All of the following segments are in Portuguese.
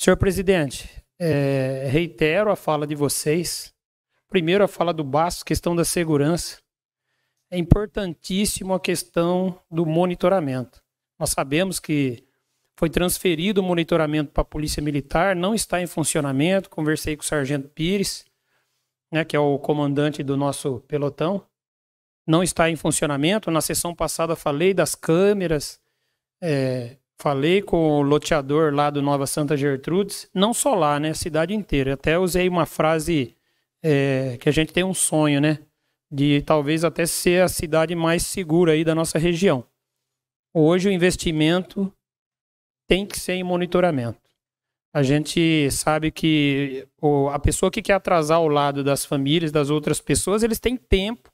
Senhor presidente, é, reitero a fala de vocês. Primeiro, a fala do Basso, questão da segurança. É importantíssimo a questão do monitoramento. Nós sabemos que foi transferido o monitoramento para a Polícia Militar, não está em funcionamento. Conversei com o Sargento Pires, né, que é o comandante do nosso pelotão. Não está em funcionamento. Na sessão passada falei das câmeras, é, Falei com o loteador lá do Nova Santa Gertrudes, não só lá, né? A cidade inteira. Até usei uma frase é, que a gente tem um sonho, né? De talvez até ser a cidade mais segura aí da nossa região. Hoje o investimento tem que ser em monitoramento. A gente sabe que o, a pessoa que quer atrasar ao lado das famílias, das outras pessoas, eles têm tempo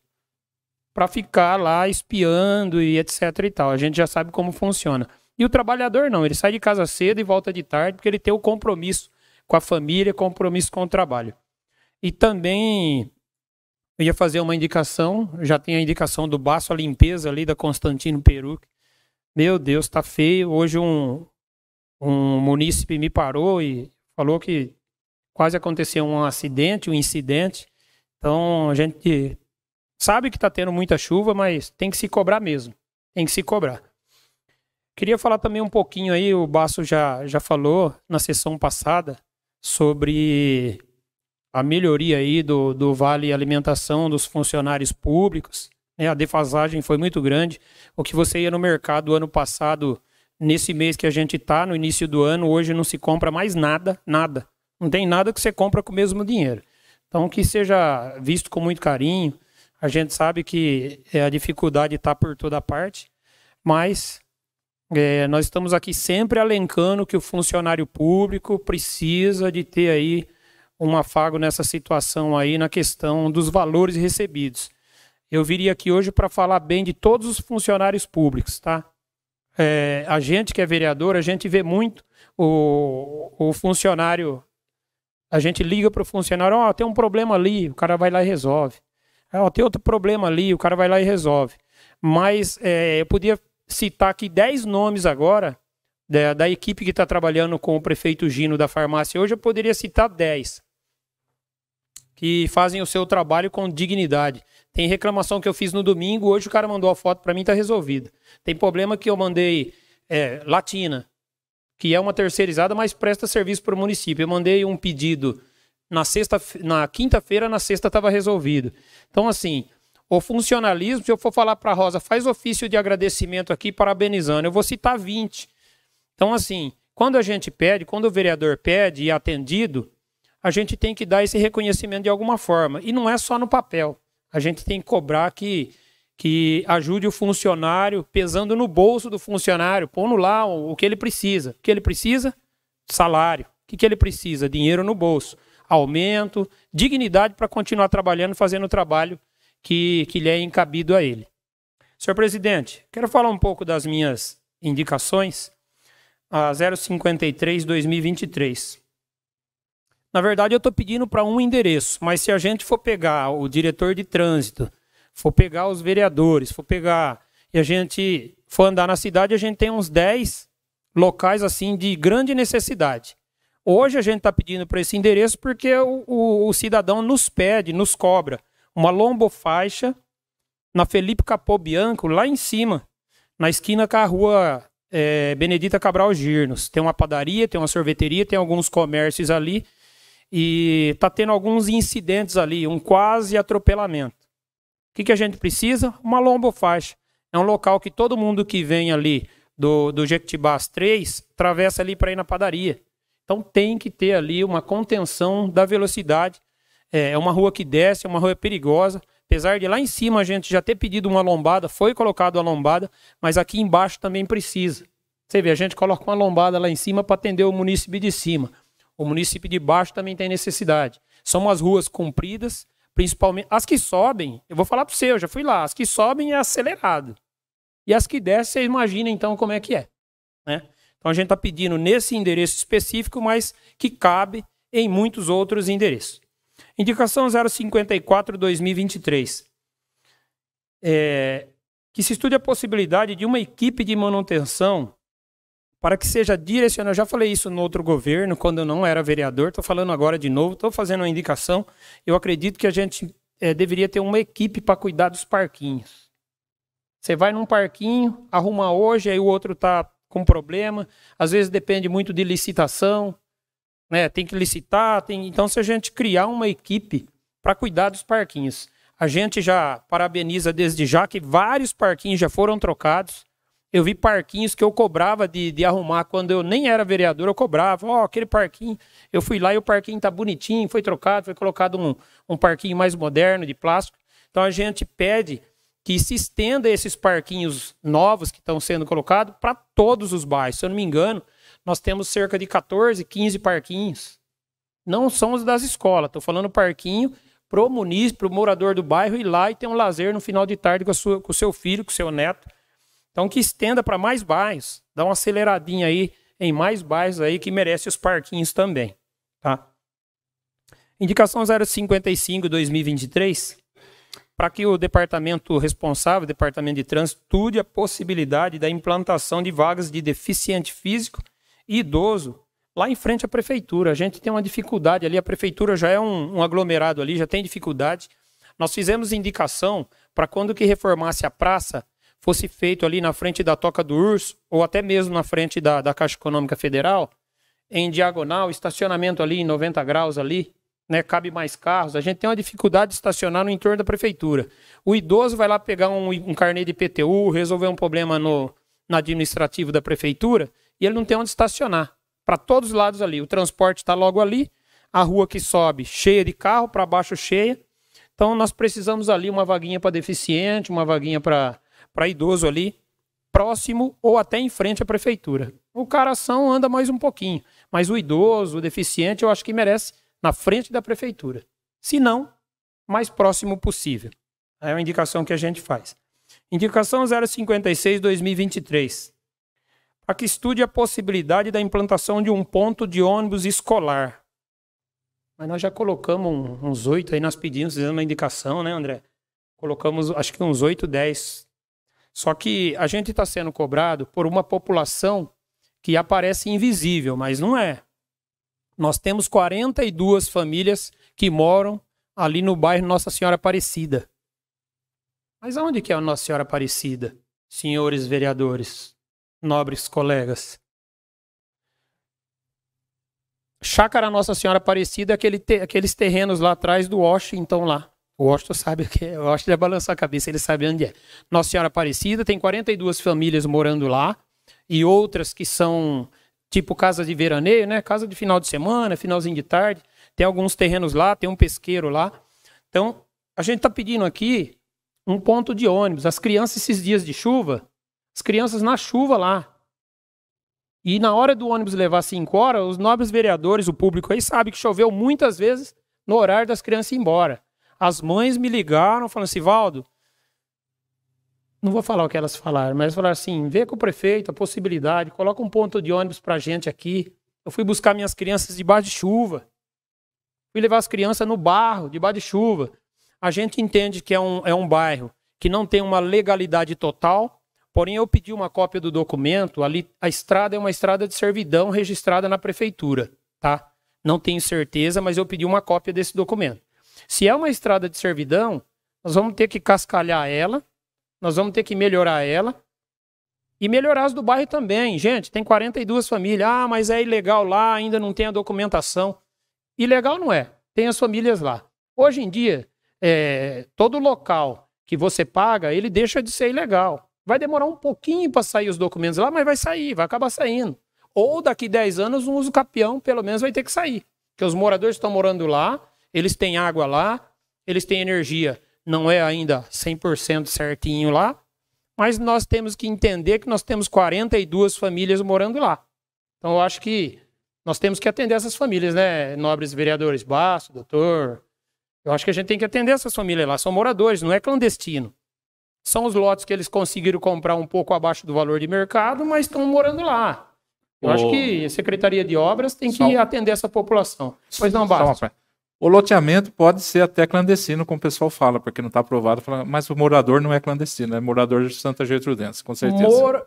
para ficar lá espiando e etc e tal. A gente já sabe como funciona. E o trabalhador não, ele sai de casa cedo e volta de tarde, porque ele tem o compromisso com a família, compromisso com o trabalho. E também eu ia fazer uma indicação, já tem a indicação do baço a limpeza ali da Constantino Peru. Meu Deus, tá feio. Hoje um, um munícipe me parou e falou que quase aconteceu um acidente, um incidente. Então a gente sabe que está tendo muita chuva, mas tem que se cobrar mesmo. Tem que se cobrar. Queria falar também um pouquinho aí, o Basso já, já falou na sessão passada sobre a melhoria aí do, do Vale Alimentação dos funcionários públicos. Né? A defasagem foi muito grande. O que você ia no mercado ano passado, nesse mês que a gente está, no início do ano, hoje não se compra mais nada, nada. Não tem nada que você compra com o mesmo dinheiro. Então, que seja visto com muito carinho. A gente sabe que eh, a dificuldade está por toda parte, mas é, nós estamos aqui sempre alencando que o funcionário público precisa de ter aí um afago nessa situação aí na questão dos valores recebidos. Eu viria aqui hoje para falar bem de todos os funcionários públicos, tá? É, a gente que é vereador, a gente vê muito o, o funcionário. A gente liga para o funcionário: Ó, oh, tem um problema ali, o cara vai lá e resolve. Ó, oh, tem outro problema ali, o cara vai lá e resolve. Mas é, eu podia citar aqui 10 nomes agora da, da equipe que está trabalhando com o prefeito Gino da farmácia hoje, eu poderia citar 10 que fazem o seu trabalho com dignidade. Tem reclamação que eu fiz no domingo, hoje o cara mandou a foto para mim, está resolvida. Tem problema que eu mandei é, Latina, que é uma terceirizada, mas presta serviço para o município. Eu mandei um pedido na sexta, na quinta-feira, na sexta estava resolvido. Então assim, o funcionalismo, se eu for falar para a Rosa, faz ofício de agradecimento aqui, parabenizando, eu vou citar 20. Então, assim, quando a gente pede, quando o vereador pede e é atendido, a gente tem que dar esse reconhecimento de alguma forma. E não é só no papel. A gente tem que cobrar que, que ajude o funcionário, pesando no bolso do funcionário, pondo lá o que ele precisa. O que ele precisa? Salário. O que, que ele precisa? Dinheiro no bolso. Aumento, dignidade para continuar trabalhando, fazendo o trabalho que, que lhe é encabido a ele. Senhor presidente, quero falar um pouco das minhas indicações a 053 2023. Na verdade, eu estou pedindo para um endereço, mas se a gente for pegar o diretor de trânsito, for pegar os vereadores, for pegar e a gente for andar na cidade, a gente tem uns 10 locais assim de grande necessidade. Hoje a gente está pedindo para esse endereço porque o, o, o cidadão nos pede, nos cobra uma lombofaixa na Felipe Capô Bianco, lá em cima, na esquina com a rua é, Benedita Cabral Girnos. Tem uma padaria, tem uma sorveteria, tem alguns comércios ali. E tá tendo alguns incidentes ali, um quase atropelamento. O que, que a gente precisa? Uma lombofaixa. É um local que todo mundo que vem ali do, do Jequitibás 3 atravessa ali para ir na padaria. Então tem que ter ali uma contenção da velocidade é, é, uma rua que desce, é uma rua perigosa. Apesar de lá em cima a gente já ter pedido uma lombada, foi colocado a lombada, mas aqui embaixo também precisa. Você vê, a gente coloca uma lombada lá em cima para atender o município de cima. O município de baixo também tem necessidade. São as ruas compridas, principalmente as que sobem. Eu vou falar para você, eu já fui lá. As que sobem é acelerado. E as que descem, você imagina então como é que é. Né? Então a gente está pedindo nesse endereço específico, mas que cabe em muitos outros endereços. Indicação 054-2023. É, que se estude a possibilidade de uma equipe de manutenção para que seja direcionada. Eu já falei isso no outro governo, quando eu não era vereador, estou falando agora de novo, estou fazendo uma indicação. Eu acredito que a gente é, deveria ter uma equipe para cuidar dos parquinhos. Você vai num parquinho, arruma hoje, aí o outro está com problema. Às vezes depende muito de licitação né? Tem que licitar, tem... então se a gente criar uma equipe para cuidar dos parquinhos. A gente já parabeniza desde já que vários parquinhos já foram trocados. Eu vi parquinhos que eu cobrava de, de arrumar quando eu nem era vereador, eu cobrava, ó, oh, aquele parquinho, eu fui lá e o parquinho tá bonitinho, foi trocado, foi colocado um, um parquinho mais moderno de plástico. Então a gente pede que se estenda esses parquinhos novos que estão sendo colocados para todos os bairros. Se eu não me engano, nós temos cerca de 14, 15 parquinhos. Não são os das escolas, estou falando parquinho para o município, para o morador do bairro ir lá e ter um lazer no final de tarde com, sua, com o seu filho, com o seu neto. Então que estenda para mais bairros, dá uma aceleradinha aí em mais bairros aí que merece os parquinhos também, tá? Indicação 055 2023, para que o departamento responsável, departamento de trânsito, estude a possibilidade da implantação de vagas de deficiente físico e idoso, lá em frente à prefeitura. A gente tem uma dificuldade ali, a prefeitura já é um, um aglomerado ali, já tem dificuldade. Nós fizemos indicação para quando que reformasse a praça, fosse feito ali na frente da Toca do Urso, ou até mesmo na frente da, da Caixa Econômica Federal, em diagonal, estacionamento ali em 90 graus ali, né, cabe mais carros. A gente tem uma dificuldade de estacionar no entorno da prefeitura. O idoso vai lá pegar um, um carnê de PTU, resolver um problema no, no administrativo da prefeitura, e ele não tem onde estacionar. Para todos os lados ali. O transporte está logo ali, a rua que sobe cheia de carro, para baixo cheia. Então nós precisamos ali uma vaguinha para deficiente, uma vaguinha para idoso ali, próximo ou até em frente à prefeitura. O caração anda mais um pouquinho, mas o idoso, o deficiente, eu acho que merece na frente da prefeitura. Se não, mais próximo possível. É uma indicação que a gente faz. Indicação 056 2023 a que estude a possibilidade da implantação de um ponto de ônibus escolar. Mas nós já colocamos um, uns oito aí, nós pedimos, fizemos uma indicação, né, André? Colocamos, acho que uns oito, dez. Só que a gente está sendo cobrado por uma população que aparece invisível, mas não é. Nós temos 42 famílias que moram ali no bairro Nossa Senhora Aparecida. Mas aonde que é a Nossa Senhora Aparecida, senhores vereadores? nobres colegas. Chácara Nossa Senhora Aparecida, aquele te, aqueles terrenos lá atrás do Washington então lá. O Washington sabe o que é. O Washington já balançou a cabeça, ele sabe onde é. Nossa Senhora Aparecida tem 42 famílias morando lá e outras que são tipo casa de veraneio, né? Casa de final de semana, finalzinho de tarde. Tem alguns terrenos lá, tem um pesqueiro lá. Então, a gente está pedindo aqui um ponto de ônibus. As crianças, esses dias de chuva, as crianças na chuva lá. E na hora do ônibus levar 5 horas, os nobres vereadores, o público aí sabe que choveu muitas vezes no horário das crianças ir embora. As mães me ligaram falando assim, Valdo, não vou falar o que elas falaram, mas falaram assim, vê com o prefeito a possibilidade, coloca um ponto de ônibus para gente aqui. Eu fui buscar minhas crianças debaixo de chuva. Fui levar as crianças no barro, debaixo de chuva. A gente entende que é um, é um bairro que não tem uma legalidade total, Porém, eu pedi uma cópia do documento. Ali, a estrada é uma estrada de servidão registrada na prefeitura, tá? Não tenho certeza, mas eu pedi uma cópia desse documento. Se é uma estrada de servidão, nós vamos ter que cascalhar ela, nós vamos ter que melhorar ela e melhorar as do bairro também. Gente, tem 42 famílias. Ah, mas é ilegal lá, ainda não tem a documentação. Ilegal não é, tem as famílias lá. Hoje em dia, é, todo local que você paga, ele deixa de ser ilegal. Vai demorar um pouquinho para sair os documentos lá, mas vai sair, vai acabar saindo. Ou daqui 10 anos, um uso capião, pelo menos, vai ter que sair. Porque os moradores estão morando lá, eles têm água lá, eles têm energia. Não é ainda 100% certinho lá, mas nós temos que entender que nós temos 42 famílias morando lá. Então, eu acho que nós temos que atender essas famílias, né, nobres vereadores Basto, doutor? Eu acho que a gente tem que atender essas famílias lá. São moradores, não é clandestino são os lotes que eles conseguiram comprar um pouco abaixo do valor de mercado, mas estão morando lá. Eu o... acho que a Secretaria de Obras tem Só... que atender essa população. Pois não, basta. O loteamento pode ser até clandestino, como o pessoal fala, porque não está aprovado. Fala, mas o morador não é clandestino, é morador de Santa Gertrudense, com certeza. Mor...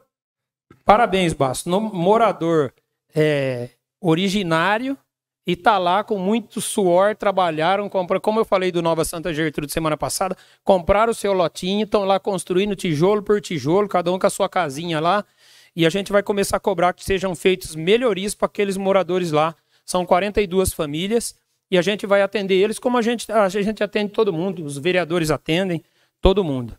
Parabéns, Basso. No morador é, originário e tá lá com muito suor, trabalharam, comprar, como eu falei do Nova Santa Gertrude semana passada, compraram o seu lotinho, estão lá construindo tijolo por tijolo, cada um com a sua casinha lá, e a gente vai começar a cobrar que sejam feitos melhorias para aqueles moradores lá. São 42 famílias e a gente vai atender eles como a gente, a gente atende todo mundo, os vereadores atendem todo mundo.